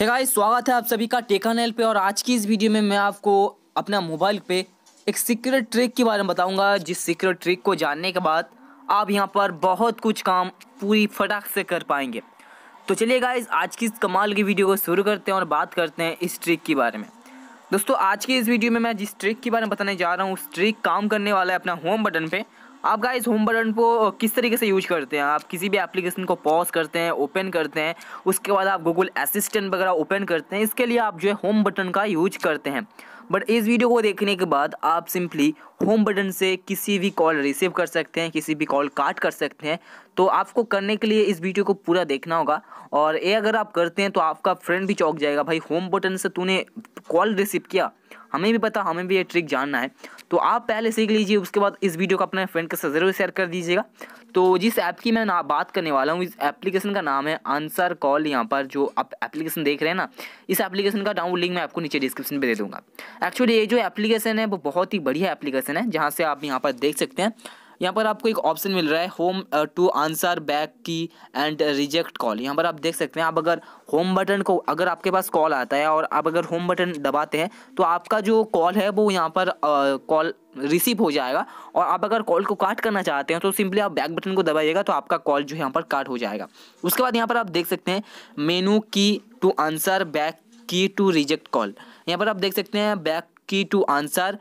हे hey guys स्वागत है आप सभी का टेका पे और आज की इस वीडियो में मैं आपको अपना मोबाइल पे एक सीक्रेट ट्रिक के बारे में बताऊंगा जिस सीक्रेट ट्रिक को जानने के बाद आप यहां पर बहुत कुछ काम पूरी फटाक से कर पाएंगे तो चलिए गाइस आज की इस कमाल की वीडियो को शुरू करते हैं और बात करते हैं इस ट्रिक के बारे में दोस्तों आज की इस वीडियो में मैं जिस ट्रिक के बारे में बताने जा रहा हूँ उस ट्रिक काम करने वाला है अपना होम बटन पर आप गाइस होम बटन को किस तरीके से यूज करते हैं आप किसी भी एप्लीकेशन को पॉज करते हैं ओपन करते हैं उसके बाद आप गूगल असिस्टेंट वगैरह ओपन करते हैं इसके लिए आप जो है होम बटन का यूज करते हैं बट इस वीडियो को देखने के बाद आप सिंपली होम बटन से किसी भी कॉल रिसीव कर सकते हैं किसी भी कॉल काट कर सकते हैं तो आपको करने के लिए इस वीडियो को पूरा देखना होगा और ये अगर आप करते हैं तो आपका फ्रेंड भी चौंक जाएगा भाई होम बटन से तूने कॉल रिसीव किया हमें भी पता हमें भी ये ट्रिक जानना है तो आप पहले सीख लीजिए उसके बाद इस वीडियो को अपने फ्रेंड के साथ ज़रूर शेयर कर दीजिएगा तो जिस ऐप की मैं ना बात करने वाला हूँ इस एप्लीकेशन का नाम है आंसर कॉल यहाँ पर जो आप एप्लीकेशन देख रहे हैं ना इस एप्लीकेशन का डाउनलोड लिंक मैं आपको नीचे डिस्क्रिप्शन पर दे दूँगा एक्चुअली ये जो एप्लीकेशन है वो बहुत ही बढ़िया एप्लीकेशन है जहाँ से आप यहाँ पर देख सकते हैं यहाँ पर आपको एक ऑप्शन मिल रहा है home to answer back key and reject call यहाँ पर आप देख सकते हैं आप अगर होम बटन को अगर आपके पास कॉल आता है और आप अगर होम बटन दबाते हैं तो आपका जो कॉल है वो यहाँ पर कॉल uh, रिसीव हो जाएगा और आप अगर कॉल को काट करना चाहते हैं तो सिंपली आप बैक बटन को दबाइएगा तो आपका कॉल जो है यहाँ पर काट हो जाएगा उसके बाद यहाँ पर आप देख सकते हैं menu key to answer back key to reject call यहाँ पर आप देख सकते हैं बैक की टू आंसर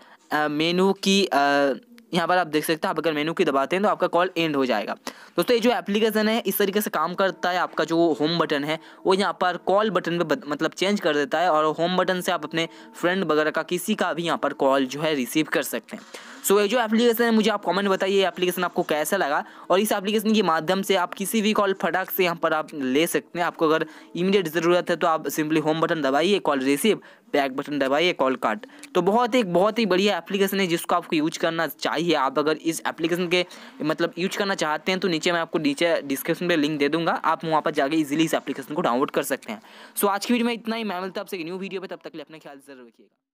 मेनू की uh, यहाँ पर आप देख सकते हैं आप अगर मेनू की दबाते हैं तो आपका कॉल एंड हो जाएगा दोस्तों ये जो एप्लीकेशन है इस तरीके से काम करता है आपका जो होम बटन है वो यहाँ पर कॉल बटन पे मतलब चेंज कर देता है और होम बटन से आप अपने फ्रेंड वगैरह का किसी का भी यहाँ पर कॉल जो है रिसीव कर सकते हैं सो so, ये जो एप्लीकेशन है मुझे आप कमेंट बताइए ये एप्लीकेशन आपको कैसा लगा और इस एप्लीकेशन के माध्यम से आप किसी भी कॉल फटाक से यहाँ पर आप ले सकते हैं आपको अगर इमीडिएट ज़रूरत है तो आप सिंपली होम बटन दबाइए कॉल रिसीव बैक बटन दबाइए कॉल कार्ड तो बहुत ही बहुत ही बढ़िया एप्लीकेशन है जिसको आपको यूज करना चाहिए आप अगर इस एप्लीकेशन के मतलब यूज करना चाहते हैं तो नीचे मैं आपको नीचे डिस्क्रिप्शन में लिंक दे दूंगा आप वहाँ पर जाकर इजिली इस एप्लीकेशन को डाउनलोड कर सकते हैं सो आज की वीडियो में इतना ही मैं मिलता आपसे न्यू वीडियो पर तब तक लिए ख्याल जरूर रखिएगा